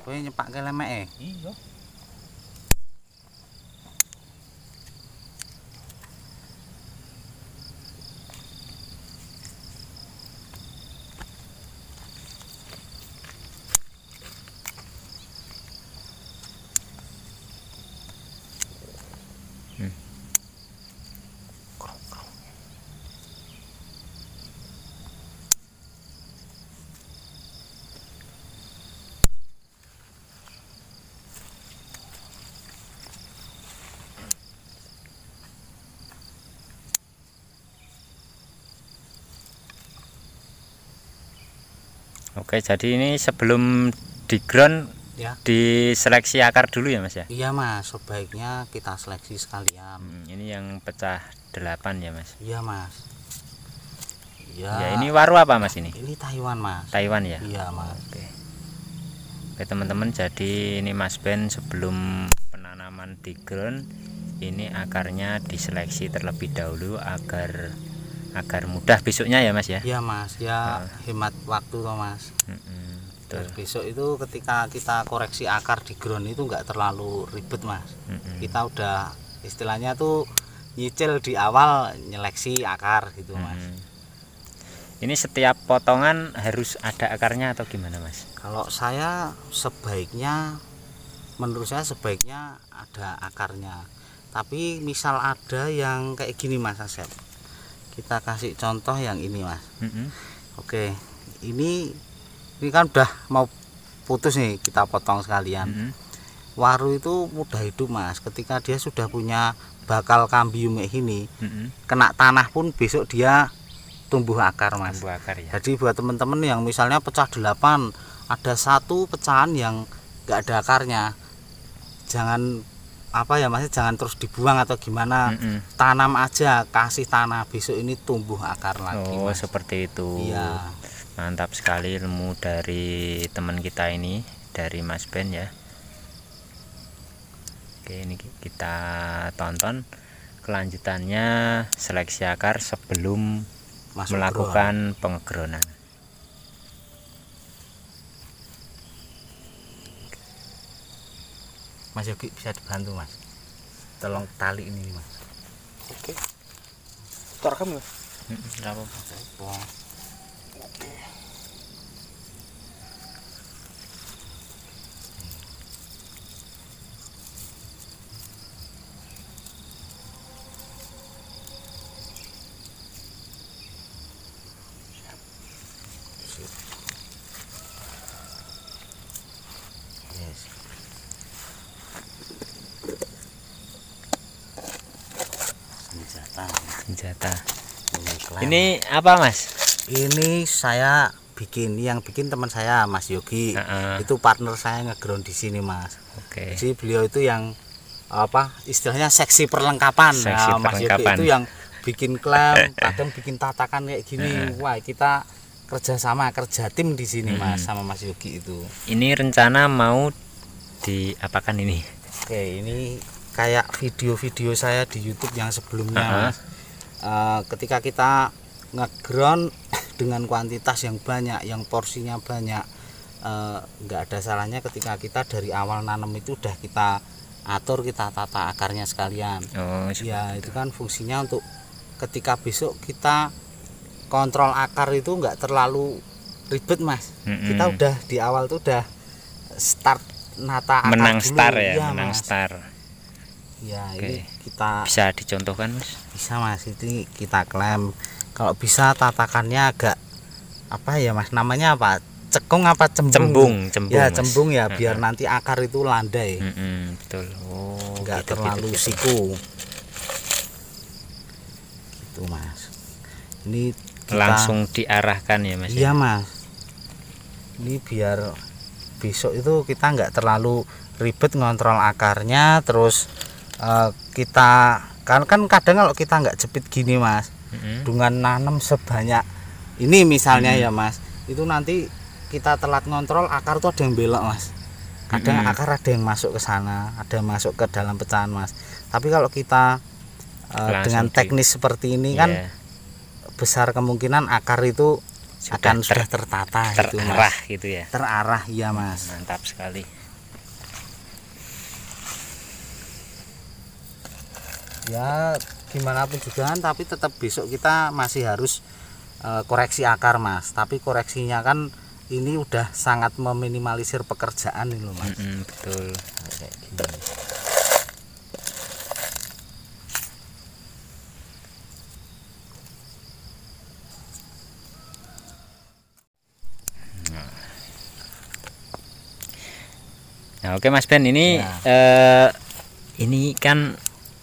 Kowe nyepakke lemeke? Iya. Oke, jadi ini sebelum di ground ya. diseleksi akar dulu ya Mas ya? Iya Mas, sebaiknya kita seleksi sekalian. Hmm, ini yang pecah 8 ya Mas? Iya Mas. Iya. Ya, ini waru apa Mas ini? Ini Taiwan Mas. Taiwan ya? Iya Mas. Oke. Oke teman-teman, jadi ini Mas Ben sebelum penanaman di ground ini akarnya diseleksi terlebih dahulu agar agar mudah besoknya ya mas ya iya mas ya uh. hemat waktu loh mas mm -hmm, besok itu ketika kita koreksi akar di ground itu nggak terlalu ribet mas mm -hmm. kita udah istilahnya tuh nyicil di awal nyeleksi akar gitu mas ini setiap potongan harus ada akarnya atau gimana mas kalau saya sebaiknya menurut saya sebaiknya ada akarnya tapi misal ada yang kayak gini mas Asep kita kasih contoh yang ini mas mm -hmm. oke ini ini kan udah mau putus nih kita potong sekalian mm -hmm. waru itu mudah hidup mas ketika dia sudah punya bakal kambium ini mm -hmm. kena tanah pun besok dia tumbuh akar mas tumbuh akar, ya. jadi buat temen-temen yang misalnya pecah delapan ada satu pecahan yang gak ada akarnya jangan apa ya masih jangan terus dibuang atau gimana mm -mm. tanam aja kasih tanah besok ini tumbuh akar lagi oh mas. seperti itu iya mantap sekali ilmu dari teman kita ini dari Mas Ben ya oke ini kita tonton kelanjutannya seleksi akar sebelum Masuk melakukan pengegronan Mas Yogi bisa dibantu Mas tolong tali ini Mas oke okay. rekam nggak apa-apa oke okay. ini, ini apa mas? Ini saya bikin, yang bikin teman saya Mas Yogi. Uh -uh. Itu partner saya ngeground di sini mas. Okay. Jadi beliau itu yang apa istilahnya seksi perlengkapan, seksi nah, Mas perlengkapan. Yogi itu yang bikin klaim, kadang bikin tatakan kayak gini. Uh. Wah kita kerjasama kerja tim di sini hmm. mas sama Mas Yogi itu. Ini rencana mau diapakan ini? Oke ini kayak video-video saya di YouTube yang sebelumnya uh -huh. Eh, ketika kita ngeground dengan kuantitas yang banyak yang porsinya banyak eh, nggak ada salahnya ketika kita dari awal nanam itu udah kita atur kita tata akarnya sekalian oh, iya, ya itu. itu kan fungsinya untuk ketika besok kita kontrol akar itu nggak terlalu ribet mas mm -hmm. kita udah di awal tuh udah start nata akar menang dulu. ya, ya menang mas. star ya Oke. ini kita bisa dicontohkan mas bisa mas ini kita klaim kalau bisa tatakannya agak apa ya mas namanya apa cekung apa cembung cembung, ya, cembung ya mas. cembung ya mm -hmm. biar nanti akar itu landai mm -hmm, betul oh nggak gitu, gitu terlalu gitu, gitu. siku gitu mas ini kita, langsung diarahkan ya mas ya? iya mas ini biar besok itu kita nggak terlalu ribet ngontrol akarnya terus uh, kita kan kan kadang kalau kita nggak jepit gini mas mm-hmm. dengan nanam sebanyak ini misalnya mm-hmm. ya mas itu nanti kita telat ngontrol akar tuh ada yang belok mas kadang mm-hmm. akar ada yang masuk ke sana ada yang masuk ke dalam pecahan mas tapi kalau kita uh, dengan teknis di, seperti ini yeah. kan besar kemungkinan akar itu sudah akan ter, sudah tertata ter, gitu mas. gitu ya terarah ya mas mantap sekali ya gimana pun juga kan tapi tetap besok kita masih harus e, koreksi akar mas tapi koreksinya kan ini udah sangat meminimalisir pekerjaan ini loh mas mm -hmm, betul nah, nah, oke Mas Ben, ini ya. eh, ini kan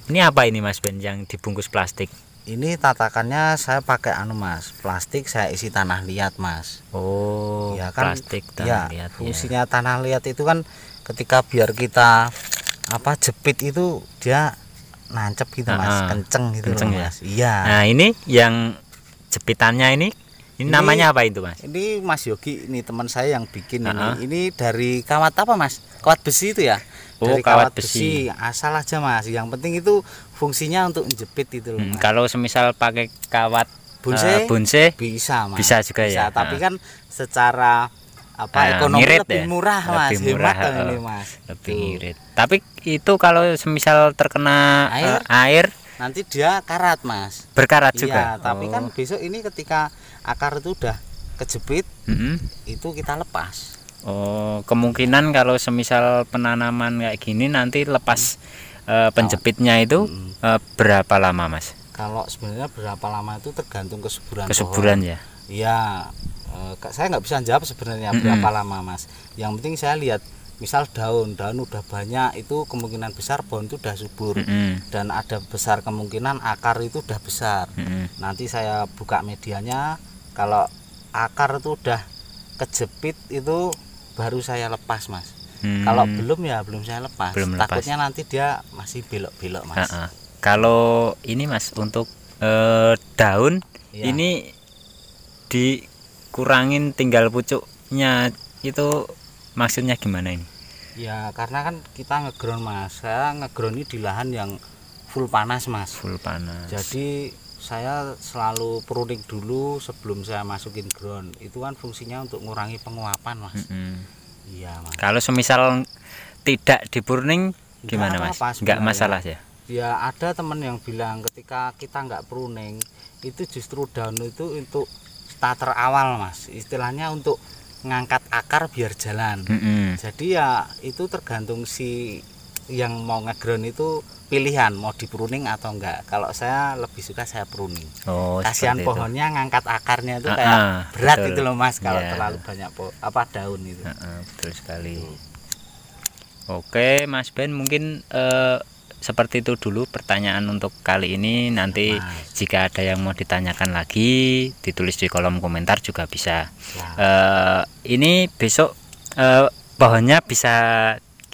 ini apa ini Mas Ben yang dibungkus plastik? Ini tatakannya saya pakai anu Mas, plastik saya isi tanah liat Mas. Oh, ya kan, plastik tanah ya, liat. Ya. Fungsinya tanah liat itu kan ketika biar kita apa jepit itu dia nancep gitu Mas, uh -huh. kenceng gitu kenceng loh, ya? Mas. Iya. Nah, ini yang jepitannya ini ini, ini namanya apa itu mas? Ini Mas Yogi, ini teman saya yang bikin uh -huh. ini. Ini dari kawat apa mas? Kawat besi itu ya? oh, dari kawat, kawat besi. besi asal aja mas yang penting itu fungsinya untuk menjepit itu loh hmm, kalau semisal pakai kawat bonsai, uh, eh, bonsai bisa mas bisa juga bisa, ya tapi nah. kan secara apa uh, ekonomi ngirit lebih ya? murah mas lebih murah, hemat oh, ini mas lebih irit. tapi itu kalau semisal terkena air, uh, air nanti dia karat mas berkarat iya, juga tapi kan oh. kan besok ini ketika akar itu udah kejepit mm -hmm. itu kita lepas Oh, kemungkinan kalau semisal penanaman kayak gini nanti lepas hmm. penjepitnya itu hmm. Eh, berapa lama, Mas? Kalau sebenarnya berapa lama itu tergantung kesuburan. Kesuburan ya. Iya, eh, saya nggak bisa jawab sebenarnya hmm. berapa lama, Mas. Yang penting saya lihat misal daun daun udah banyak itu kemungkinan besar pohon itu udah subur mm -hmm. dan ada besar kemungkinan akar itu udah besar mm -hmm. nanti saya buka medianya kalau akar itu udah kejepit itu baru saya lepas mas hmm. kalau belum ya belum saya lepas belum takutnya nanti dia masih belok-belok mas uh -uh. kalau ini mas untuk uh, daun iya. ini dikurangin tinggal pucuknya itu maksudnya gimana ini ya karena kan kita ngeground mas saya ngeground ini di lahan yang full panas mas full panas jadi saya selalu pruning dulu sebelum saya masukin ground itu kan fungsinya untuk mengurangi penguapan mas mm -hmm. iya mas kalau semisal tidak di pruning gimana mas apa, nggak masalah ya ya ada teman yang bilang ketika kita nggak pruning itu justru daun itu untuk starter awal mas istilahnya untuk ngangkat akar biar jalan mm -hmm. jadi ya itu tergantung si yang mau ngeground itu pilihan mau pruning atau enggak. Kalau saya lebih suka saya pruning Oh, kasihan pohonnya ngangkat akarnya itu uh -uh, kayak ah, ah, berat betul. itu loh Mas kalau yeah. terlalu banyak apa daun itu. Uh -uh, betul sekali. Uh. Oke, Mas Ben mungkin uh, seperti itu dulu pertanyaan untuk kali ini. Nanti Mas. jika ada yang mau ditanyakan lagi ditulis di kolom komentar juga bisa. Uh, ini besok uh, pohonnya bisa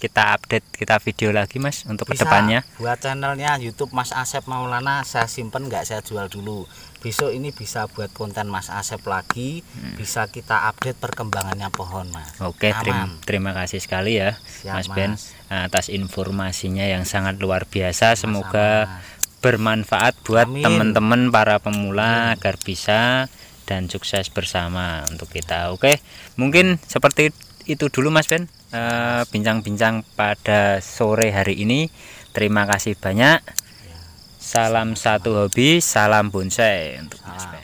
kita update kita video lagi mas untuk Bisa kedepannya buat channelnya YouTube Mas Asep Maulana saya simpen nggak saya jual dulu besok ini bisa buat konten Mas Asep lagi hmm. bisa kita update perkembangannya pohon mas oke terima, terima kasih sekali ya Siap, Mas Ben atas informasinya yang sangat luar biasa mas semoga mas. bermanfaat buat teman-teman para pemula Amin. agar bisa dan sukses bersama untuk kita oke mungkin seperti itu dulu Mas Ben Eh, bincang-bincang pada sore hari ini. Terima kasih banyak. Ya, salam satu hobi, salam bonsai untuk Mas